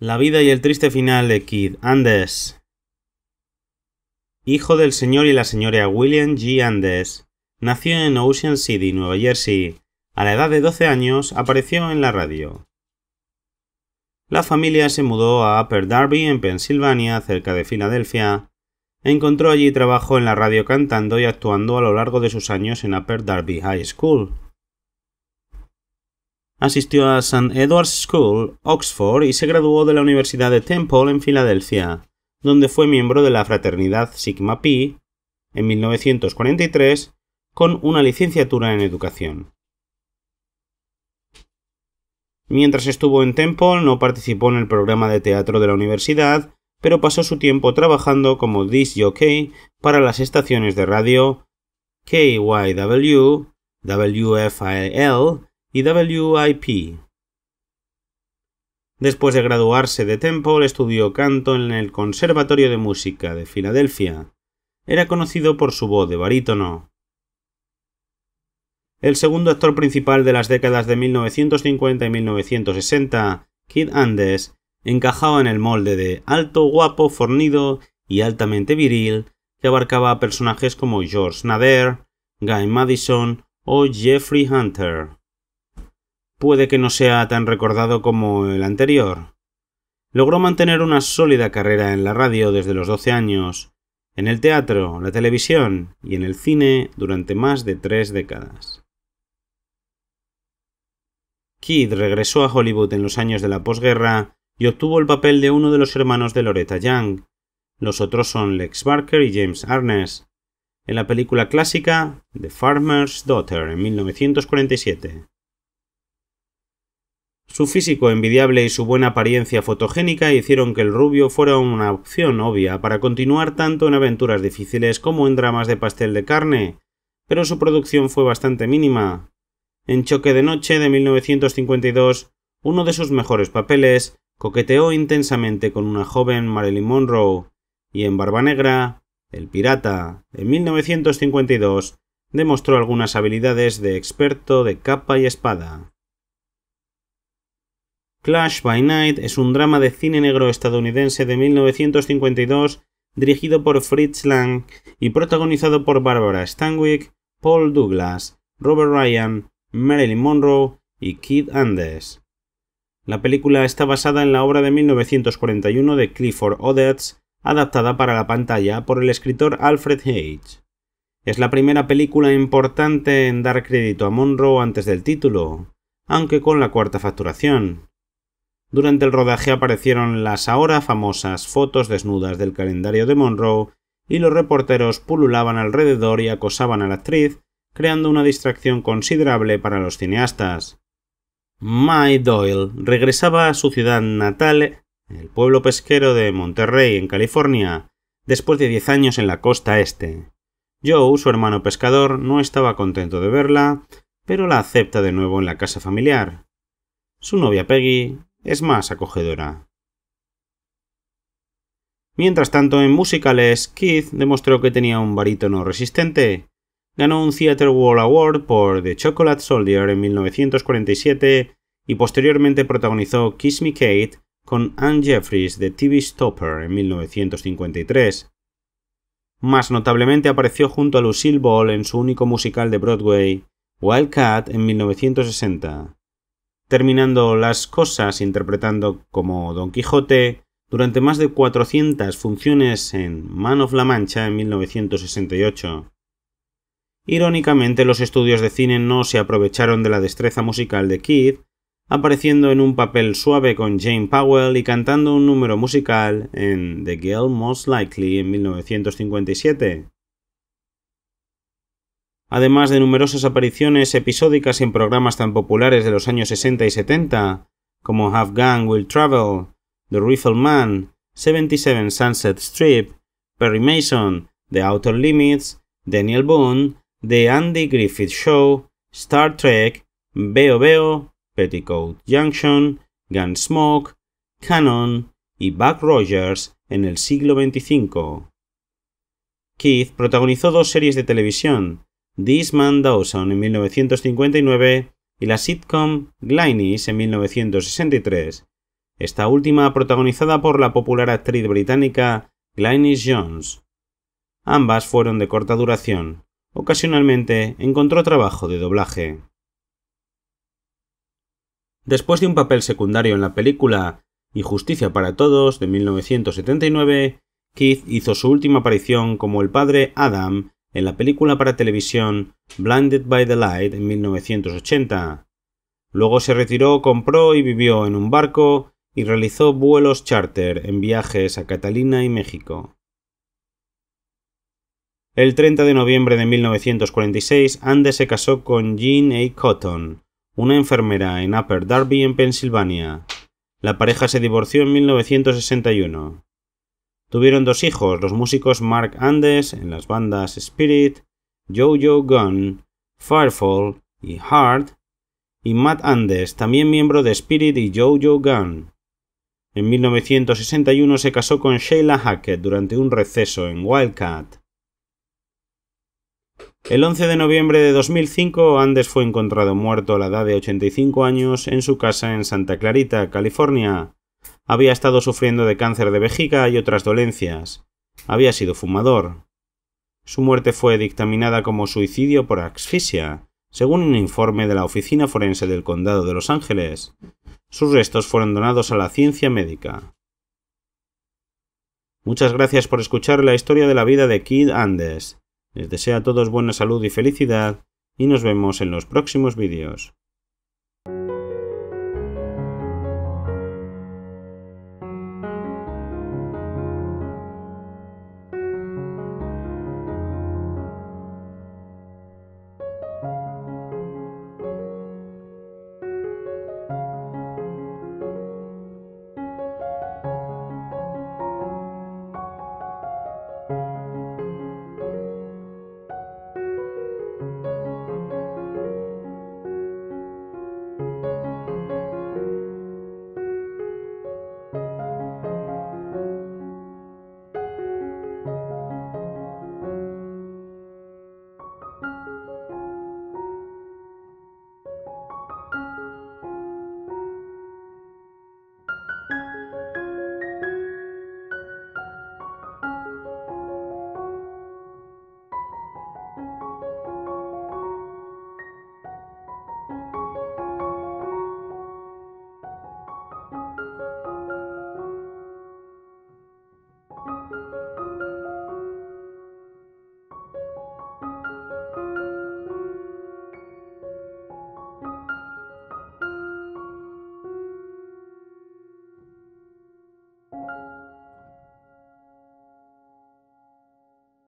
La vida y el triste final de Kid Andes. Hijo del señor y la señora William G. Andes, nació en Ocean City, Nueva Jersey. A la edad de 12 años apareció en la radio. La familia se mudó a Upper Darby, en Pensilvania, cerca de Filadelfia. encontró allí trabajo en la radio cantando y actuando a lo largo de sus años en Upper Darby High School. Asistió a St. Edward's School, Oxford, y se graduó de la Universidad de Temple en Filadelfia, donde fue miembro de la fraternidad Sigma Pi en 1943 con una licenciatura en educación. Mientras estuvo en Temple no participó en el programa de teatro de la universidad, pero pasó su tiempo trabajando como disc jockey para las estaciones de radio KYW, WFIL y WIP. Después de graduarse de Temple, estudió canto en el Conservatorio de Música de Filadelfia. Era conocido por su voz de barítono. El segundo actor principal de las décadas de 1950 y 1960, Kid Andes, encajaba en el molde de alto, guapo, fornido y altamente viril, que abarcaba a personajes como George Nader, Guy Madison o Jeffrey Hunter puede que no sea tan recordado como el anterior. Logró mantener una sólida carrera en la radio desde los 12 años, en el teatro, la televisión y en el cine durante más de tres décadas. Kidd regresó a Hollywood en los años de la posguerra y obtuvo el papel de uno de los hermanos de Loretta Young. Los otros son Lex Barker y James Arnes, en la película clásica The Farmer's Daughter en 1947. Su físico envidiable y su buena apariencia fotogénica hicieron que el rubio fuera una opción obvia para continuar tanto en aventuras difíciles como en dramas de pastel de carne, pero su producción fue bastante mínima. En Choque de Noche de 1952, uno de sus mejores papeles, coqueteó intensamente con una joven Marilyn Monroe, y en Barba Negra, El Pirata, en 1952, demostró algunas habilidades de experto de capa y espada. Clash by Night es un drama de cine negro estadounidense de 1952 dirigido por Fritz Lang y protagonizado por Barbara Stanwyck, Paul Douglas, Robert Ryan, Marilyn Monroe y Keith Andes. La película está basada en la obra de 1941 de Clifford Odets, adaptada para la pantalla por el escritor Alfred Hage. Es la primera película importante en dar crédito a Monroe antes del título, aunque con la cuarta facturación. Durante el rodaje aparecieron las ahora famosas fotos desnudas del calendario de Monroe y los reporteros pululaban alrededor y acosaban a la actriz, creando una distracción considerable para los cineastas. May Doyle regresaba a su ciudad natal, el pueblo pesquero de Monterrey, en California, después de diez años en la costa este. Joe, su hermano pescador, no estaba contento de verla, pero la acepta de nuevo en la casa familiar. Su novia Peggy es más acogedora. Mientras tanto, en musicales, Keith demostró que tenía un barítono resistente. Ganó un Theatre World Award por The Chocolate Soldier en 1947 y posteriormente protagonizó Kiss Me Kate con Anne Jeffries de TV Stopper en 1953. Más notablemente apareció junto a Lucille Ball en su único musical de Broadway, Wildcat, en 1960 terminando las cosas interpretando como Don Quijote durante más de 400 funciones en Man of la Mancha en 1968. Irónicamente, los estudios de cine no se aprovecharon de la destreza musical de Keith, apareciendo en un papel suave con Jane Powell y cantando un número musical en The Girl Most Likely en 1957 además de numerosas apariciones episódicas en programas tan populares de los años 60 y 70, como Half Gun Will Travel, The Rifle Man, 77 Sunset Strip, Perry Mason, The Outer Limits, Daniel Boone, The Andy Griffith Show, Star Trek, Beo Veo, Petticoat Junction, Gunsmoke, Cannon y Buck Rogers en el siglo XXV. Keith protagonizó dos series de televisión, This Man Dawson en 1959 y la sitcom Glynnis en 1963, esta última protagonizada por la popular actriz británica Glynnis Jones. Ambas fueron de corta duración. Ocasionalmente encontró trabajo de doblaje. Después de un papel secundario en la película y Justicia para Todos de 1979, Keith hizo su última aparición como el padre Adam en la película para televisión Blinded by the Light en 1980. Luego se retiró, compró y vivió en un barco y realizó vuelos charter en viajes a Catalina y México. El 30 de noviembre de 1946, Ande se casó con Jean A. Cotton, una enfermera en Upper Darby, en Pensilvania. La pareja se divorció en 1961. Tuvieron dos hijos, los músicos Mark Andes en las bandas Spirit, Jojo Gunn, Firefall y Hard, y Matt Andes, también miembro de Spirit y Jojo Gunn. En 1961 se casó con Sheila Hackett durante un receso en Wildcat. El 11 de noviembre de 2005, Andes fue encontrado muerto a la edad de 85 años en su casa en Santa Clarita, California, había estado sufriendo de cáncer de vejiga y otras dolencias. Había sido fumador. Su muerte fue dictaminada como suicidio por asfixia, según un informe de la Oficina Forense del Condado de Los Ángeles. Sus restos fueron donados a la ciencia médica. Muchas gracias por escuchar la historia de la vida de Kid Andes. Les deseo a todos buena salud y felicidad y nos vemos en los próximos vídeos.